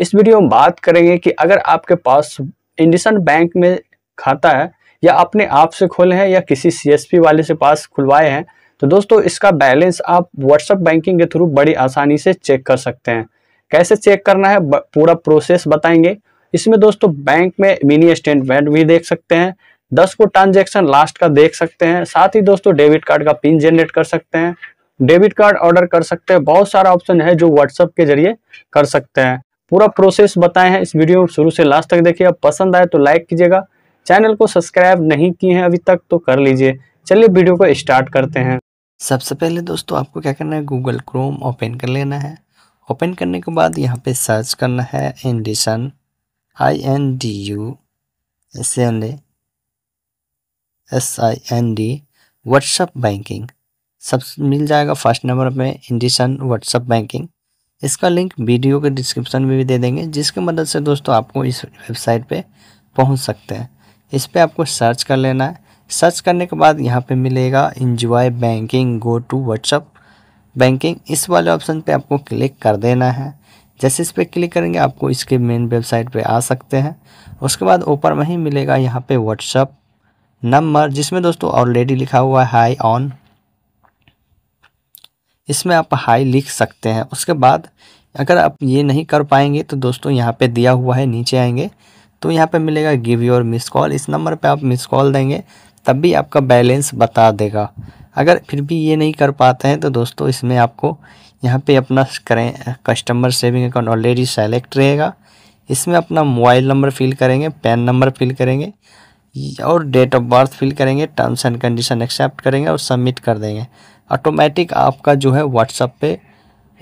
इस वीडियो में बात करेंगे कि अगर आपके पास इंडिसन बैंक में खाता है या अपने आप से खोले हैं या किसी सी वाले से पास खुलवाए हैं तो दोस्तों इसका बैलेंस आप व्हाट्सएप बैंकिंग के थ्रू बड़ी आसानी से चेक कर सकते हैं कैसे चेक करना है पूरा प्रोसेस बताएंगे इसमें दोस्तों बैंक में मिनी स्टेटमेंट भी देख सकते हैं दस को ट्रांजेक्शन लास्ट का देख सकते हैं साथ ही दोस्तों डेबिट कार्ड का पिन जनरेट कर सकते हैं डेबिट कार्ड ऑर्डर कर सकते हैं बहुत सारा ऑप्शन है जो व्हाट्सएप के जरिए कर सकते हैं पूरा प्रोसेस बताए हैं इस वीडियो में शुरू से लास्ट तक देखिए अब पसंद आए तो लाइक कीजिएगा चैनल को सब्सक्राइब नहीं किए हैं अभी तक तो कर लीजिए चलिए वीडियो को स्टार्ट करते हैं सबसे पहले दोस्तों आपको क्या करना है गूगल क्रोम ओपन कर लेना है ओपन करने के बाद यहाँ पे सर्च करना है IndusInd I N D U S N S I N D WhatsApp banking सब मिल जाएगा फर्स्ट नंबर में इंडिशन व्हाट्सअप बैंकिंग इसका लिंक वीडियो के डिस्क्रिप्शन में भी दे देंगे जिसकी मदद से दोस्तों आपको इस वेबसाइट पे पहुंच सकते हैं इस पर आपको सर्च कर लेना है सर्च करने के बाद यहाँ पे मिलेगा enjoy banking go to WhatsApp banking इस वाले ऑप्शन पे आपको क्लिक कर देना है जैसे इस पर क्लिक करेंगे आपको इसके मेन वेबसाइट पर आ सकते हैं उसके बाद ऊपर में ही मिलेगा यहाँ पे व्हाट्सअप नंबर जिसमें दोस्तों ऑलरेडी लिखा हुआ है हाई ऑन इसमें आप हाई लिख सकते हैं उसके बाद अगर आप ये नहीं कर पाएंगे तो दोस्तों यहाँ पे दिया हुआ है नीचे आएंगे तो यहाँ पे मिलेगा गिव योर मिस कॉल इस नंबर पे आप मिस कॉल देंगे तब भी आपका बैलेंस बता देगा अगर फिर भी ये नहीं कर पाते हैं तो दोस्तों इसमें आपको यहाँ पे अपना करें customer saving account already select रहेगा इसमें अपना मोबाइल नंबर फिल करेंगे पैन नंबर फिल करेंगे और डेट ऑफ बर्थ फिल करेंगे टर्म्स एंड कंडीशन एक्सेप्ट करेंगे और सबमिट कर देंगे ऑटोमेटिक आपका जो है व्हाट्सअप पे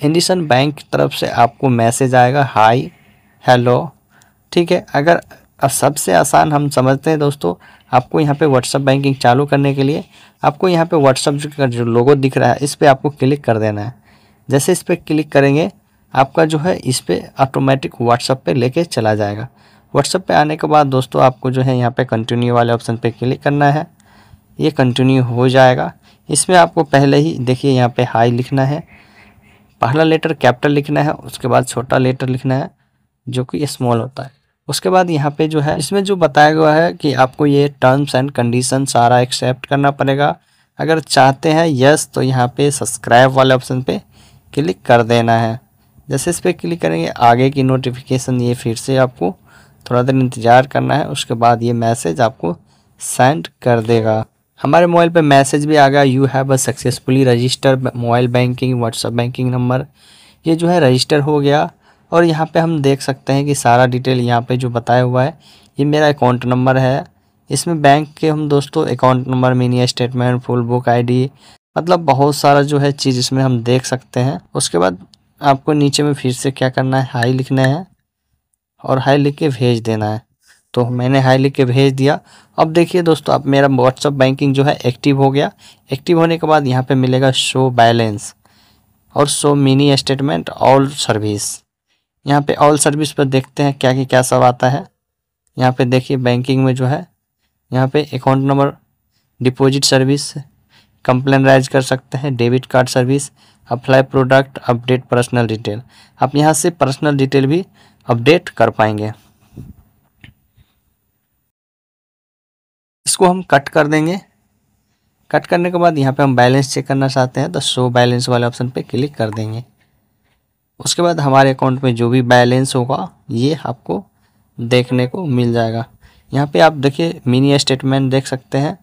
इंडिसन बैंक की तरफ से आपको मैसेज आएगा हाय हेलो ठीक है अगर सबसे आसान हम समझते हैं दोस्तों आपको यहाँ पे व्हाट्सअप बैंकिंग चालू करने के लिए आपको यहाँ पे व्हाट्सअप का जो लोगो दिख रहा है इस पर आपको क्लिक कर देना है जैसे इस पर क्लिक करेंगे आपका जो है इस पर ऑटोमेटिक व्हाट्सअप पर ले चला जाएगा व्हाट्सएप पे आने के बाद दोस्तों आपको जो है यहाँ पे कंटिन्यू वाले ऑप्शन पे क्लिक करना है ये कंटिन्यू हो जाएगा इसमें आपको पहले ही देखिए यहाँ पे हाई लिखना है पहला लेटर कैपिटल लिखना है उसके बाद छोटा लेटर लिखना है जो कि स्मॉल होता है उसके बाद यहाँ पे जो है इसमें जो बताया गया है कि आपको ये टर्म्स एंड कंडीशन सारा एक्सेप्ट करना पड़ेगा अगर चाहते हैं यस तो यहाँ पे सब्सक्राइब वाले ऑप्शन पे क्लिक कर देना है जैसे इस पर क्लिक करेंगे आगे की नोटिफिकेशन ये फिर से आपको थोड़ा देर इंतज़ार करना है उसके बाद ये मैसेज आपको सेंड कर देगा हमारे मोबाइल पे मैसेज भी आ गया you have a successfully register mobile banking WhatsApp banking number ये जो है रजिस्टर हो गया और यहाँ पे हम देख सकते हैं कि सारा डिटेल यहाँ पे जो बताया हुआ है ये मेरा अकाउंट नंबर है इसमें बैंक के हम दोस्तों account number mini statement full book आई मतलब बहुत सारा जो है चीज़ इसमें हम देख सकते हैं उसके बाद आपको नीचे में फिर से क्या करना है हाई लिखना है और हाई लिख के भेज देना है तो मैंने हाई लिख के भेज दिया अब देखिए दोस्तों अब मेरा व्हाट्सअप बैंकिंग जो है एक्टिव हो गया एक्टिव होने के बाद यहाँ पे मिलेगा शो बैलेंस और show mini statement all service यहाँ पे ऑल सर्विस पर देखते हैं क्या कि क्या सब आता है यहाँ पे देखिए बैंकिंग में जो है यहाँ पे account number deposit service complain raise कर सकते हैं debit card service apply product update personal detail आप यहाँ से पर्सनल डिटेल भी अपडेट कर पाएंगे इसको हम कट कर देंगे कट करने के बाद यहाँ पे हम बैलेंस चेक करना चाहते हैं तो शो बैलेंस वाले ऑप्शन पे क्लिक कर देंगे उसके बाद हमारे अकाउंट में जो भी बैलेंस होगा ये आपको देखने को मिल जाएगा यहाँ पे आप देखिए मिनी स्टेटमेंट देख सकते हैं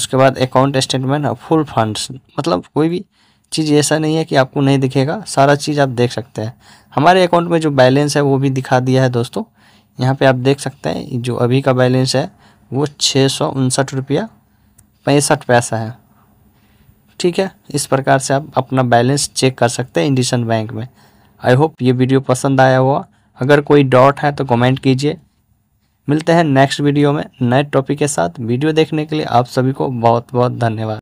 उसके बाद अकाउंट स्टेटमेंट और फुल फंड्स मतलब कोई भी चीज़ ऐसा नहीं है कि आपको नहीं दिखेगा सारा चीज़ आप देख सकते हैं हमारे अकाउंट में जो बैलेंस है वो भी दिखा दिया है दोस्तों यहाँ पे आप देख सकते हैं जो अभी का बैलेंस है वो छः सौ उनसठ रुपया पैंसठ पैसा है ठीक है इस प्रकार से आप अपना बैलेंस चेक कर सकते हैं इंडिसन बैंक में आई होप ये वीडियो पसंद आया हुआ अगर कोई डाउट है तो कमेंट कीजिए मिलते हैं नेक्स्ट वीडियो में नए टॉपिक के साथ वीडियो देखने के लिए आप सभी को बहुत बहुत धन्यवाद